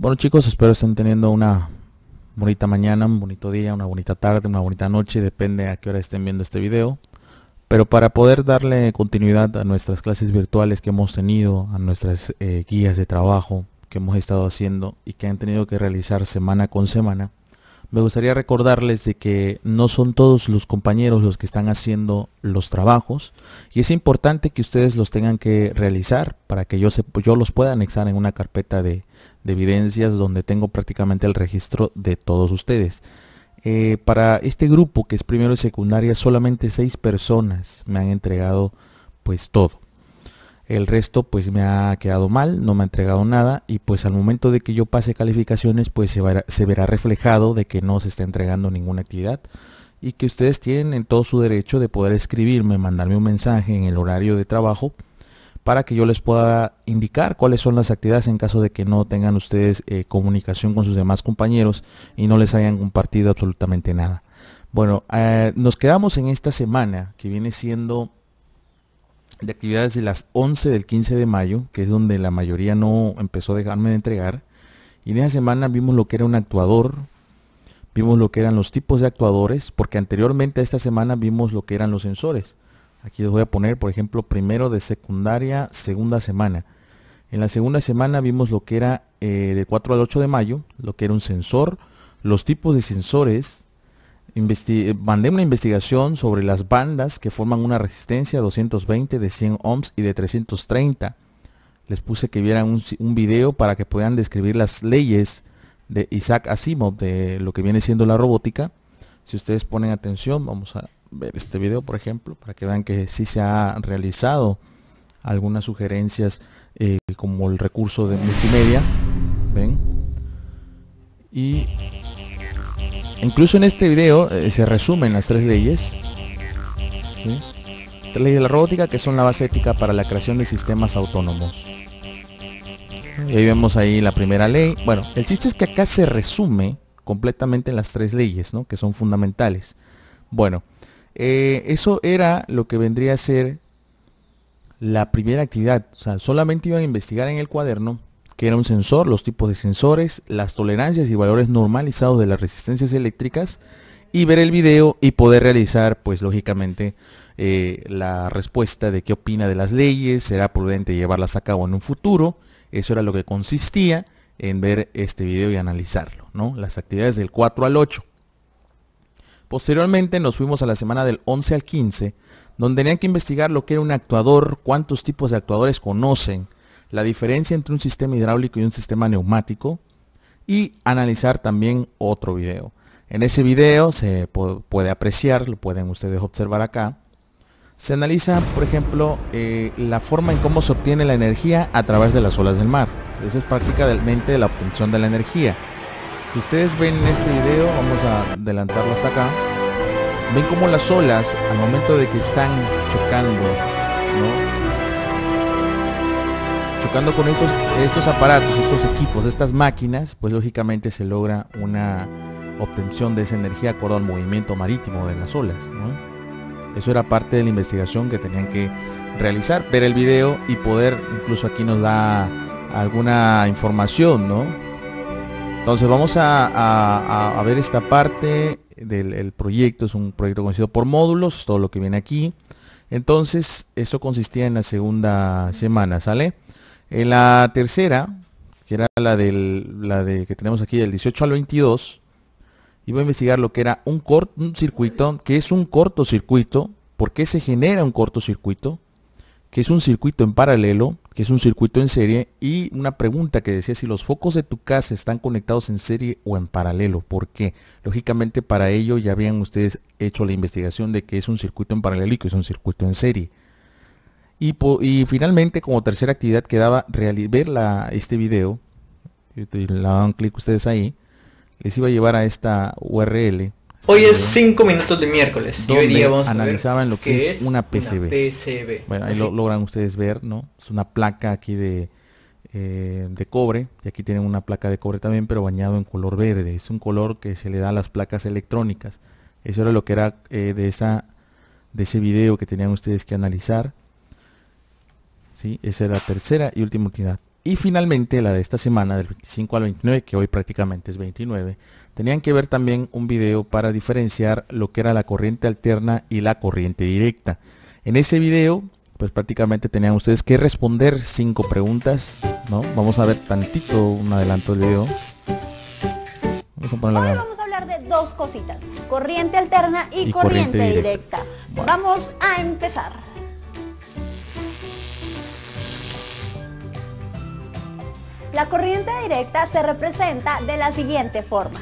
Bueno chicos, espero estén teniendo una bonita mañana, un bonito día, una bonita tarde, una bonita noche, depende a qué hora estén viendo este video. Pero para poder darle continuidad a nuestras clases virtuales que hemos tenido, a nuestras eh, guías de trabajo que hemos estado haciendo y que han tenido que realizar semana con semana, me gustaría recordarles de que no son todos los compañeros los que están haciendo los trabajos y es importante que ustedes los tengan que realizar para que yo, se, yo los pueda anexar en una carpeta de, evidencias donde tengo prácticamente el registro de todos ustedes. Eh, para este grupo que es primero y secundaria solamente seis personas me han entregado pues todo. El resto pues me ha quedado mal, no me ha entregado nada y pues al momento de que yo pase calificaciones pues se, verá reflejado de que no se está entregando ninguna actividad y que ustedes tienen en todo su derecho de poder escribirme, mandarme un mensaje en el horario de trabajo para que yo les pueda indicar cuáles son las actividades en caso de que no tengan ustedes eh, comunicación con sus demás compañeros y no les hayan compartido absolutamente nada. Bueno, eh, nos quedamos en esta semana que viene siendo de actividades de las 11 del 15 de mayo, que es donde la mayoría no empezó a dejarme de entregar. Y en esa semana vimos lo que era un actuador, vimos lo que eran los tipos de actuadores, porque anteriormente a esta semana vimos lo que eran los sensores. Aquí les voy a poner, por ejemplo, primero de secundaria, segunda semana. En la segunda semana vimos lo que era de eh, del 4 al 8 de mayo, lo que era un sensor, los tipos de sensores, eh, mandé una investigación sobre las bandas que forman una resistencia 220 de 100 ohms y de 330. Les puse que vieran un, video para que puedan describir las leyes de Isaac Asimov de lo que viene siendo la robótica. Si ustedes ponen atención, vamos a ver este video, por ejemplo, para que vean que sí se ha realizado algunas sugerencias eh, como el recurso de multimedia. ¿Ven? Y Incluso en este video eh, se resumen las tres leyes. las Tres leyes de la robótica que son la base ética para la creación de sistemas autónomos. Y ahí vemos ahí la primera ley. Bueno, el chiste es que acá se resume completamente las tres leyes, ¿no? Que son fundamentales. Bueno, eh, eso era lo que vendría a ser la primera actividad. O sea, solamente iban a investigar en el cuaderno que era un sensor, los tipos de sensores, las tolerancias y valores normalizados de las resistencias eléctricas y ver el video y poder realizar, pues lógicamente, eh, la respuesta de qué opina de las leyes, será prudente llevarlas a cabo en un futuro. Eso era lo que consistía en ver este video y analizarlo, ¿no? Las actividades del 4 al 8. Posteriormente nos fuimos a la semana del 11 al 15, donde tenían que investigar lo que era un actuador, cuántos tipos de actuadores conocen, la diferencia entre un sistema hidráulico y un sistema neumático y analizar también otro video. En ese video se puede apreciar, lo pueden ustedes observar acá, se analiza, por ejemplo, eh, la forma en cómo se obtiene la energía a través de las olas del mar. Esa es prácticamente la obtención de la energía. Si ustedes ven este video, vamos a adelantarlo hasta acá, ven cómo las olas, al momento de que están chocando, chocando con estos, aparatos, estos equipos, estas máquinas, pues lógicamente se logra una obtención de esa energía acorde al movimiento marítimo de las olas. Eso era parte de la investigación que tenían que realizar, ver el video y poder, incluso aquí nos da alguna información, ¿no? Entonces vamos a, ver esta parte del proyecto, es un proyecto conocido por módulos, todo lo que viene aquí. Entonces, eso consistía en la segunda semana, ¿sale? En la tercera, que era la, la de, que tenemos aquí del 18 al 22, iba a investigar lo que era un, un circuito, que es un cortocircuito, por qué se genera un cortocircuito, que es un circuito en paralelo, que es un circuito en serie, y una pregunta que decía si los focos de tu casa están conectados en serie o en paralelo, porque lógicamente para ello ya habían ustedes hecho la investigación de que es un circuito en paralelo y que es un circuito en serie. Y, finalmente, como tercera actividad, quedaba ver la, este video. Le daban clic ustedes ahí. Les iba a llevar a esta URL. Este Hoy es 5 minutos de miércoles. analizaban lo que, es, una PCB. Bueno, ahí lo logran ustedes ver, ¿no? Es una placa aquí eh, de, cobre. Y aquí tienen una placa de cobre también, pero bañado en color verde. Es un color que se le da a las placas electrónicas. Eso era lo que era eh, de, esa, de ese video que tenían ustedes que analizar. ¿sí? Esa es la tercera y última actividad Y finalmente, la de esta semana, del 25 al 29, que hoy prácticamente es 29, tenían que ver también un video para diferenciar lo que era la corriente alterna y la corriente directa. En ese video, pues prácticamente tenían ustedes que responder cinco preguntas, ¿no? Vamos a ver tantito un adelanto del video. Vamos a Hoy vamos a hablar de dos cositas, corriente alterna y, corriente, directa. Vamos a empezar. La corriente directa se representa de la siguiente forma.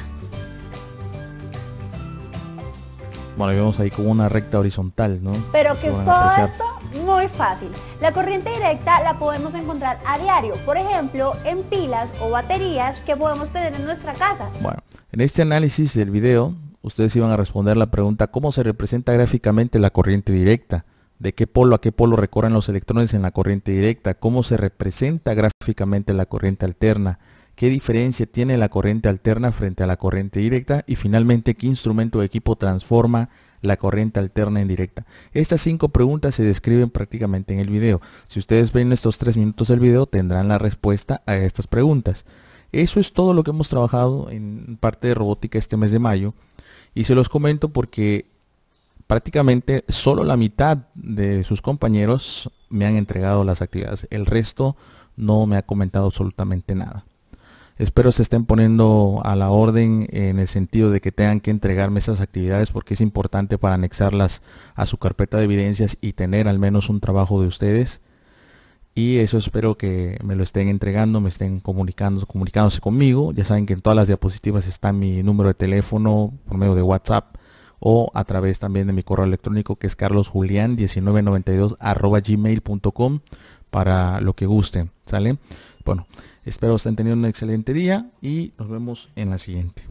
Bueno, vemos ahí como una recta horizontal, ¿no? Pero que es todo esto muy fácil. La corriente directa la podemos encontrar a diario, por ejemplo, en pilas o baterías que podemos tener en nuestra casa. Bueno, en este análisis del video, ustedes iban a responder la pregunta ¿cómo se representa gráficamente la corriente directa? de qué polo a qué polo recorren los electrones en la corriente directa, cómo se representa gráficamente la corriente alterna, qué diferencia tiene la corriente alterna frente a la corriente directa y finalmente qué instrumento o equipo transforma la corriente alterna en directa. Estas cinco preguntas se describen prácticamente en el video. Si ustedes ven estos tres minutos del video tendrán la respuesta a estas preguntas. Eso es todo lo que hemos trabajado en parte de robótica este mes de mayo y se los comento porque prácticamente solo la mitad de sus compañeros me han entregado las actividades. El resto no me ha comentado absolutamente nada. Espero se estén poniendo a la orden en el sentido de que tengan que entregarme esas actividades porque es importante para anexarlas a su carpeta de evidencias y tener al menos un trabajo de ustedes. Y eso espero que me lo estén entregando, me estén comunicando, comunicándose conmigo. Ya saben que en todas las diapositivas está mi número de teléfono por medio de WhatsApp o a través también de mi correo electrónico que es carlosjulian1992 arroba gmail.com para lo que guste ¿sale? Bueno, espero estén teniendo un excelente día y nos vemos en la siguiente.